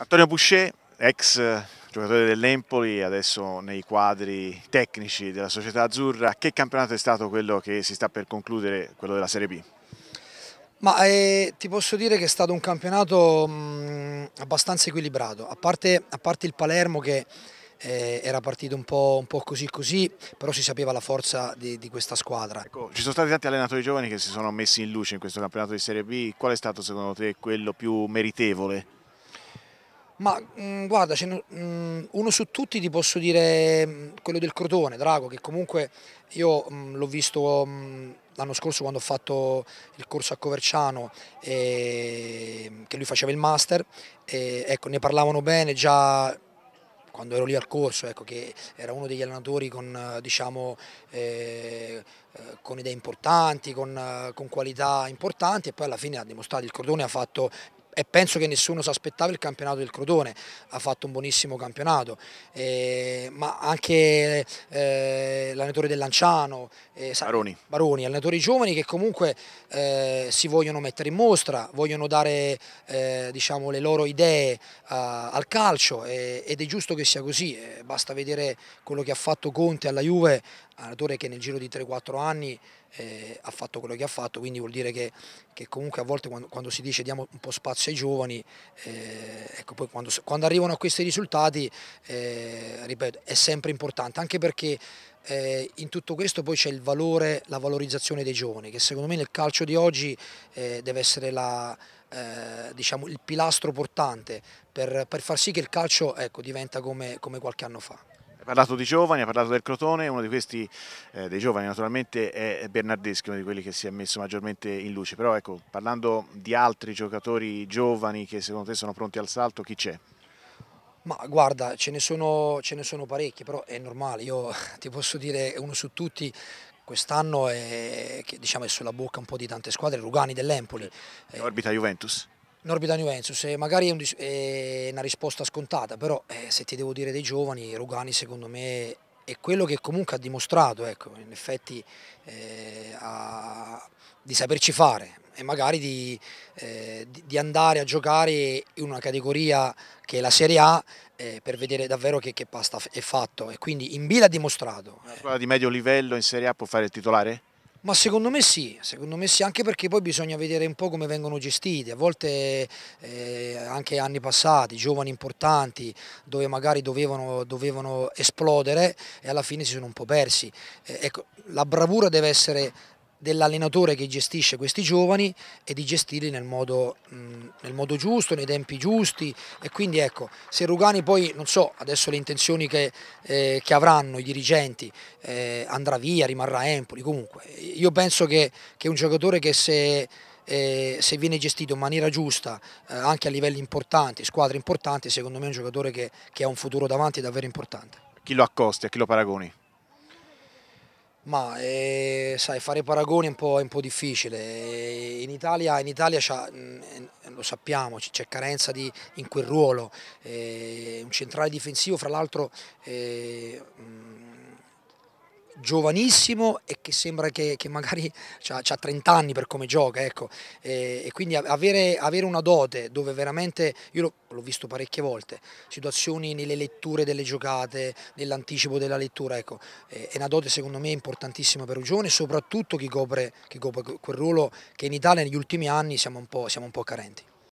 Antonio Boucher, ex eh, giocatore dell'Empoli, adesso nei quadri tecnici della società azzurra, che campionato è stato quello che si sta per concludere, quello della Serie B? Ma eh, ti posso dire che è stato un campionato mh, mm, abbastanza equilibrato, a parte, a parte, il Palermo che eh, era partito un po', un po', così così, però si sapeva la forza di, di questa squadra. Ecco, ci sono stati tanti allenatori giovani che si sono messi in luce in questo campionato di Serie B, qual è stato secondo te quello più meritevole? Ma mh, mm, guarda, mh, mm, uno su tutti ti posso dire mh, mm, quello del Crotone, Drago, che comunque io l'ho visto l'anno scorso quando ho fatto il corso a Coverciano, eh, che lui faceva il master, eh, ecco, ne parlavano bene già quando ero lì al corso, ecco, che era uno degli allenatori con, diciamo, eh, eh con idee importanti, con, con, qualità importanti e poi alla fine ha dimostrato, il Cordone ha fatto e penso che nessuno si aspettava il campionato del Crotone, ha fatto un buonissimo campionato, eh, ma anche eh, l'allenatore del Lanciano, eh, Baroni. Baroni, allenatori giovani che comunque eh, si vogliono mettere in mostra, vogliono dare eh, diciamo, le loro idee al calcio eh, ed è giusto che sia così, basta vedere quello che ha fatto Conte alla Juve allenatore che nel giro di 3-4 anni eh, ha fatto quello che ha fatto, quindi vuol dire che, che comunque a volte quando, quando, si dice diamo un po' spazio ai giovani, eh, ecco poi quando, quando, arrivano a questi risultati, eh, ripeto, è sempre importante, anche perché eh, in tutto questo poi c'è il valore, la valorizzazione dei giovani, che secondo me nel calcio di oggi eh, deve essere la, eh, diciamo, il pilastro portante per, per, far sì che il calcio ecco, diventa come, come qualche anno fa. Hai parlato di giovani, hai parlato del Crotone, uno di questi eh, dei giovani naturalmente è Bernardeschi, uno di quelli che si è messo maggiormente in luce, però ecco, parlando di altri giocatori giovani che secondo te sono pronti al salto, chi c'è? Ma guarda, ce ne, sono, ce ne sono parecchi, però è normale, io ti posso dire uno su tutti, quest'anno è, diciamo, è, sulla bocca un po' di tante squadre, Rugani dell'Empoli. Orbita Juventus? Norbita Juventus, eh, magari è, un, è, una risposta scontata, però eh, se ti devo dire dei giovani, Rugani secondo me è quello che comunque ha dimostrato, ecco, in effetti eh, a, di saperci fare e magari di, eh, di, andare a giocare in una categoria che è la Serie A eh, per vedere davvero che, che, pasta è fatto e quindi in B l'ha dimostrato. Una squadra di medio livello in Serie A può fare il titolare? Ma secondo me sì, secondo me sì, anche perché poi bisogna vedere un po' come vengono gestiti, a volte eh, anche anni passati, giovani importanti dove magari dovevano, dovevano, esplodere e alla fine si sono un po' persi. Eh, ecco, la bravura deve essere dell'allenatore che gestisce questi giovani e di gestirli nel modo, nel modo, giusto, nei tempi giusti e quindi ecco, se Rugani poi, non so, adesso le intenzioni che, eh, che avranno i dirigenti, eh, andrà via, rimarrà Empoli, comunque io penso che, che è un giocatore che se, eh, se viene gestito in maniera giusta eh, anche a livelli importanti, squadre importanti, secondo me è un giocatore che, che ha un futuro davanti davvero importante. Chi lo accosti, a chi lo paragoni? Ma eh, sai, fare paragoni è un po', è un po difficile. Eh, in Italia, in Italia mm, eh, lo sappiamo, c'è carenza di, in quel ruolo. Eh, un centrale difensivo, fra l'altro, eh, mm, giovanissimo e che sembra che, che magari ha 30 anni per come gioca ecco. e, e quindi avere, avere, una dote dove veramente io l'ho visto parecchie volte situazioni nelle letture delle giocate nell'anticipo della lettura ecco. è una dote secondo me importantissima per un giovane soprattutto chi copre, chi copre quel ruolo che in Italia negli ultimi anni siamo un po', siamo un po carenti